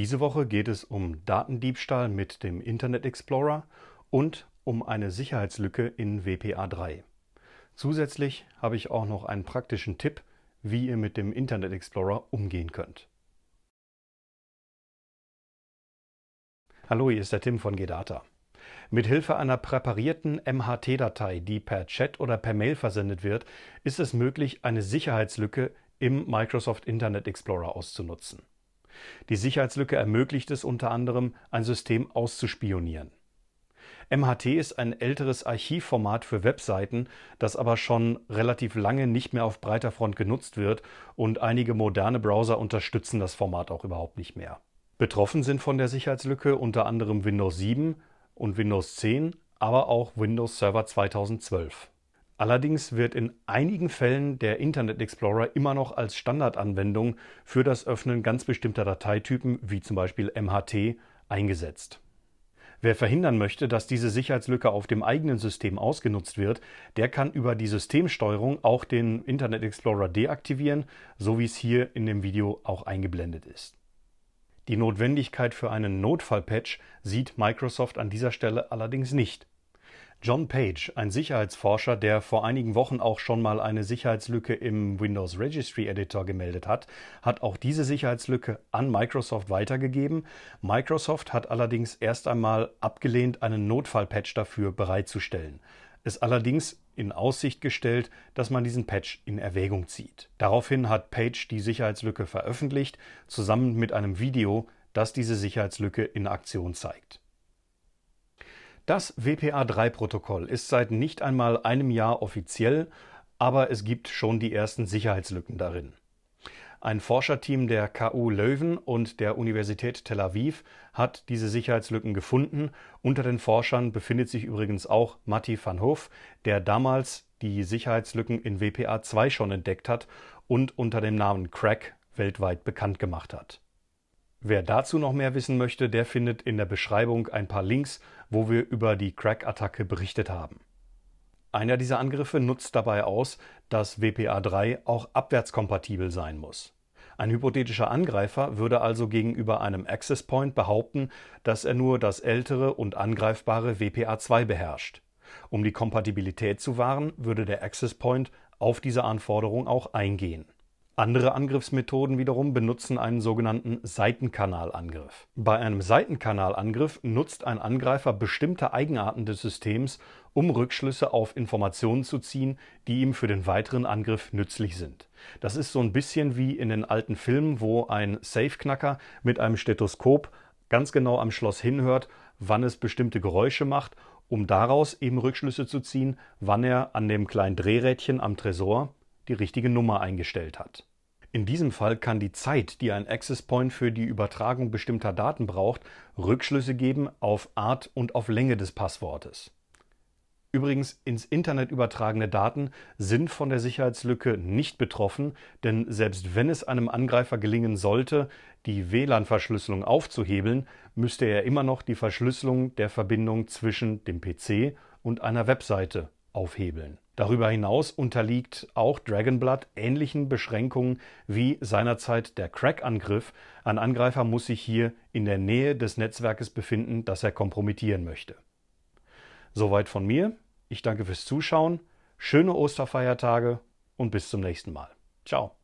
Diese Woche geht es um Datendiebstahl mit dem Internet Explorer und um eine Sicherheitslücke in WPA3. Zusätzlich habe ich auch noch einen praktischen Tipp, wie ihr mit dem Internet Explorer umgehen könnt. Hallo, hier ist der Tim von GData. Mit Hilfe einer präparierten MHT-Datei, die per Chat oder per Mail versendet wird, ist es möglich, eine Sicherheitslücke im Microsoft Internet Explorer auszunutzen. Die Sicherheitslücke ermöglicht es unter anderem, ein System auszuspionieren. MHT ist ein älteres Archivformat für Webseiten, das aber schon relativ lange nicht mehr auf breiter Front genutzt wird und einige moderne Browser unterstützen das Format auch überhaupt nicht mehr. Betroffen sind von der Sicherheitslücke unter anderem Windows 7 und Windows 10, aber auch Windows Server 2012. Allerdings wird in einigen Fällen der Internet Explorer immer noch als Standardanwendung für das Öffnen ganz bestimmter Dateitypen wie zum Beispiel MHT eingesetzt. Wer verhindern möchte, dass diese Sicherheitslücke auf dem eigenen System ausgenutzt wird, der kann über die Systemsteuerung auch den Internet Explorer deaktivieren, so wie es hier in dem Video auch eingeblendet ist. Die Notwendigkeit für einen Notfallpatch sieht Microsoft an dieser Stelle allerdings nicht. John Page, ein Sicherheitsforscher, der vor einigen Wochen auch schon mal eine Sicherheitslücke im Windows Registry Editor gemeldet hat, hat auch diese Sicherheitslücke an Microsoft weitergegeben. Microsoft hat allerdings erst einmal abgelehnt, einen Notfallpatch dafür bereitzustellen. Es allerdings in Aussicht gestellt, dass man diesen Patch in Erwägung zieht. Daraufhin hat Page die Sicherheitslücke veröffentlicht, zusammen mit einem Video, das diese Sicherheitslücke in Aktion zeigt. Das WPA3-Protokoll ist seit nicht einmal einem Jahr offiziell, aber es gibt schon die ersten Sicherheitslücken darin. Ein Forscherteam der KU Löwen und der Universität Tel Aviv hat diese Sicherheitslücken gefunden. Unter den Forschern befindet sich übrigens auch Matti van Hoof, der damals die Sicherheitslücken in WPA2 schon entdeckt hat und unter dem Namen Crack weltweit bekannt gemacht hat. Wer dazu noch mehr wissen möchte, der findet in der Beschreibung ein paar Links, wo wir über die Crack-Attacke berichtet haben. Einer dieser Angriffe nutzt dabei aus, dass WPA3 auch abwärtskompatibel sein muss. Ein hypothetischer Angreifer würde also gegenüber einem Access Point behaupten, dass er nur das ältere und angreifbare WPA2 beherrscht. Um die Kompatibilität zu wahren, würde der Access Point auf diese Anforderung auch eingehen. Andere Angriffsmethoden wiederum benutzen einen sogenannten Seitenkanalangriff. Bei einem Seitenkanalangriff nutzt ein Angreifer bestimmte Eigenarten des Systems, um Rückschlüsse auf Informationen zu ziehen, die ihm für den weiteren Angriff nützlich sind. Das ist so ein bisschen wie in den alten Filmen, wo ein Safeknacker mit einem Stethoskop ganz genau am Schloss hinhört, wann es bestimmte Geräusche macht, um daraus eben Rückschlüsse zu ziehen, wann er an dem kleinen Drehrädchen am Tresor die richtige Nummer eingestellt hat. In diesem Fall kann die Zeit, die ein Access Point für die Übertragung bestimmter Daten braucht, Rückschlüsse geben auf Art und auf Länge des Passwortes. Übrigens, ins Internet übertragene Daten sind von der Sicherheitslücke nicht betroffen, denn selbst wenn es einem Angreifer gelingen sollte, die WLAN-Verschlüsselung aufzuhebeln, müsste er immer noch die Verschlüsselung der Verbindung zwischen dem PC und einer Webseite aufhebeln. Darüber hinaus unterliegt auch Dragonblood ähnlichen Beschränkungen wie seinerzeit der Crack-Angriff. Ein Angreifer muss sich hier in der Nähe des Netzwerkes befinden, das er kompromittieren möchte. Soweit von mir. Ich danke fürs Zuschauen. Schöne Osterfeiertage und bis zum nächsten Mal. Ciao.